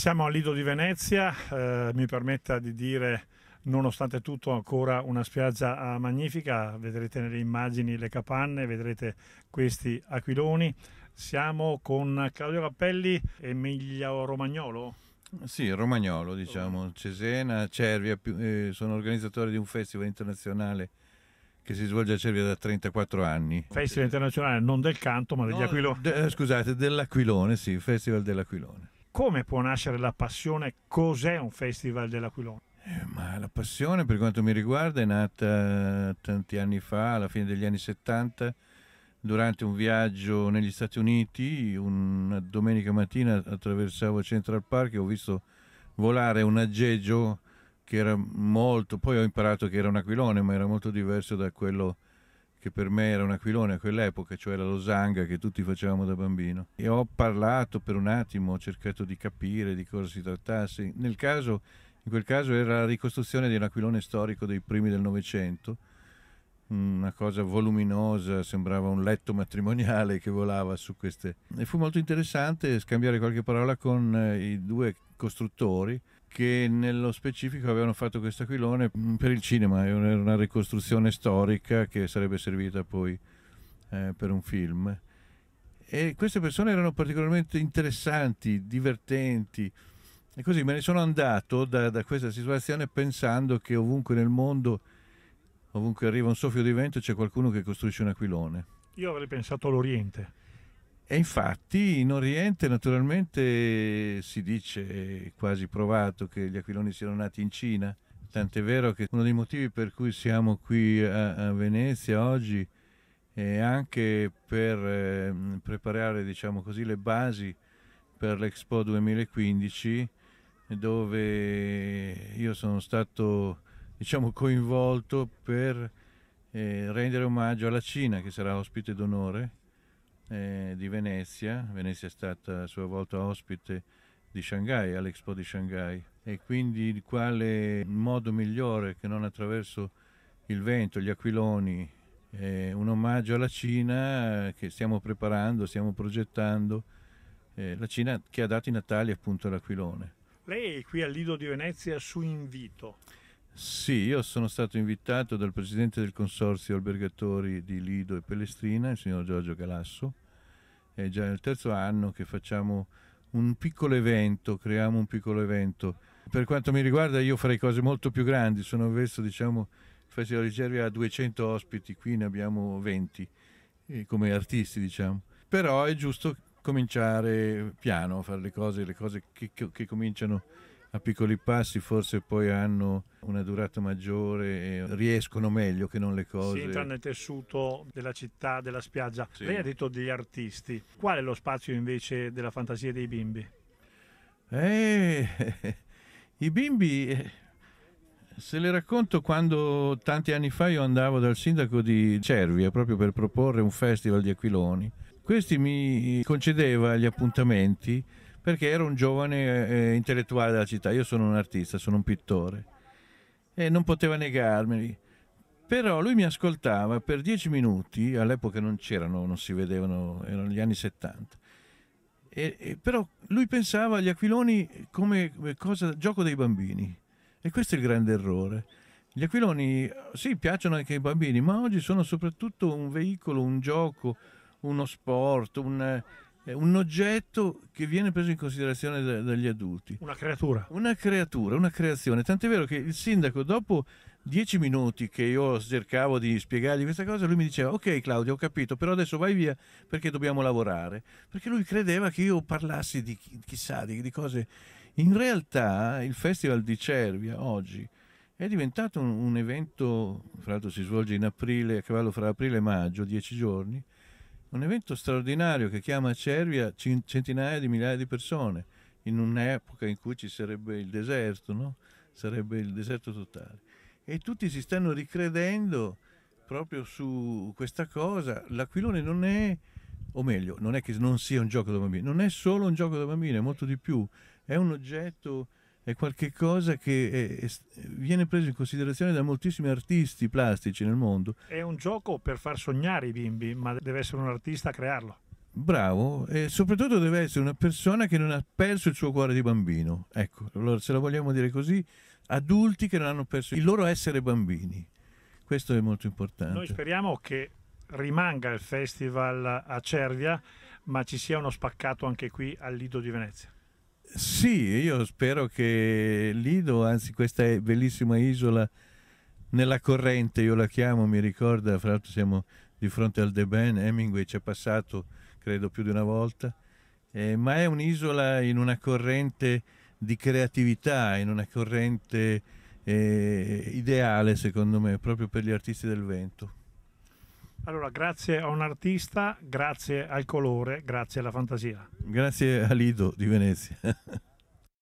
Siamo al Lido di Venezia, eh, mi permetta di dire nonostante tutto ancora una spiaggia ah, magnifica, vedrete nelle immagini le capanne, vedrete questi aquiloni. Siamo con Claudio Cappelli, Emilio Romagnolo. Sì, romagnolo, diciamo, Cesena, Cervia, eh, sono organizzatore di un festival internazionale che si svolge a Cervia da 34 anni. Festival internazionale non del canto, ma degli no, aquiloni. De, eh, scusate, dell'aquilone, sì, Festival dell'aquilone come può nascere la passione? Cos'è un festival dell'Aquilone? Eh, ma la passione per quanto mi riguarda è nata tanti anni fa, alla fine degli anni 70, durante un viaggio negli Stati Uniti, una domenica mattina attraversavo Central Park e ho visto volare un aggeggio che era molto, poi ho imparato che era un aquilone, ma era molto diverso da quello che per me era un aquilone a quell'epoca, cioè la losanga che tutti facevamo da bambino. E ho parlato per un attimo, ho cercato di capire di cosa si trattasse. Nel caso, in quel caso era la ricostruzione di un aquilone storico dei primi del Novecento, mm, una cosa voluminosa, sembrava un letto matrimoniale che volava su queste. E fu molto interessante scambiare qualche parola con eh, i due costruttori che nello specifico avevano fatto questo aquilone mm, per il cinema, era una ricostruzione storica che sarebbe servita poi eh, per un film. E queste persone erano particolarmente interessanti, divertenti. E così me ne sono andato da, da questa situazione pensando che ovunque nel mondo, ovunque arriva un soffio di vento, c'è qualcuno che costruisce un aquilone. Io avrei pensato all'Oriente. E infatti in Oriente naturalmente si dice, quasi provato, che gli aquiloni siano nati in Cina. Tant'è vero che uno dei motivi per cui siamo qui a, a Venezia oggi è anche per eh, preparare diciamo così, le basi per l'Expo 2015 dove io sono stato diciamo, coinvolto per eh, rendere omaggio alla Cina che sarà ospite d'onore eh, di Venezia, Venezia è stata a sua volta ospite di Shanghai, all'Expo di Shanghai e quindi quale modo migliore che non attraverso il vento, gli aquiloni, eh, un omaggio alla Cina eh, che stiamo preparando, stiamo progettando, eh, la Cina che ha dato i Natali appunto all'aquilone. Lei è qui al Lido di Venezia su invito. Sì, io sono stato invitato dal presidente del consorzio albergatori di Lido e Pellestrina, il signor Giorgio Galasso. È già il terzo anno che facciamo un piccolo evento, creiamo un piccolo evento. Per quanto mi riguarda io farei cose molto più grandi, sono avverso diciamo, il Festival di Cervia ha 200 ospiti, qui ne abbiamo 20 eh, come artisti diciamo. Però è giusto cominciare piano, fare le cose, le cose che, che, che cominciano a piccoli passi forse poi hanno una durata maggiore e riescono meglio che non le cose. Si entra nel tessuto della città, della spiaggia. Sì. Lei ha detto degli artisti. Qual è lo spazio invece della fantasia dei bimbi? Eh, i bimbi eh, se le racconto quando tanti anni fa io andavo dal sindaco di Cervia eh, proprio per proporre un festival di aquiloni. Questi mi concedeva gli appuntamenti perché ero un giovane eh, eh, intellettuale della città, io sono un artista, sono un pittore e non poteva negarmeli. Però lui mi ascoltava per dieci minuti, all'epoca non c'erano, non si vedevano, erano gli anni 70. E, e, però lui pensava agli aquiloni come, come eh, cosa, gioco dei bambini e questo è il grande errore. Gli aquiloni sì piacciono anche ai bambini, ma oggi sono soprattutto un veicolo, un gioco, uno sport, un, un oggetto che viene preso in considerazione da, dagli adulti. Una creatura. Una creatura, una creazione. Tant'è vero che il sindaco, dopo dieci minuti che io cercavo di spiegargli questa cosa, lui mi diceva: Ok, Claudio, ho capito, però adesso vai via perché dobbiamo lavorare. Perché lui credeva che io parlassi di chissà, di, di cose. In realtà, il Festival di Cervia oggi è diventato un, un evento, fra l'altro, si svolge in aprile, a cavallo fra aprile e maggio, dieci giorni un evento straordinario che chiama a Cervia centinaia di migliaia di persone, in un'epoca in cui ci sarebbe il deserto, no? sarebbe il deserto totale. E tutti si stanno ricredendo proprio su questa cosa. L'aquilone non è, o meglio, non è che non sia un gioco da bambini, non è solo un gioco da bambini, è molto di più. È un oggetto è qualcosa che è, è, viene preso in considerazione da moltissimi artisti plastici nel mondo. È un gioco per far sognare i bimbi, ma deve essere un artista a crearlo. Bravo, e soprattutto deve essere una persona che non ha perso il suo cuore di bambino. Ecco, allora, se la vogliamo dire così, adulti che non hanno perso il loro essere bambini. Questo è molto importante. Noi speriamo che rimanga il festival a Cervia, ma ci sia uno spaccato anche qui al Lido di Venezia. Sì, io spero che Lido, anzi questa bellissima isola nella corrente, io la chiamo, mi ricorda, fra l'altro siamo di fronte al Deben, Hemingway ci è passato credo più di una volta, eh, ma è un'isola in una corrente di creatività, in una corrente eh, ideale secondo me, proprio per gli artisti del vento. Allora, grazie a un artista, grazie al colore, grazie alla fantasia. Grazie a Lido di Venezia.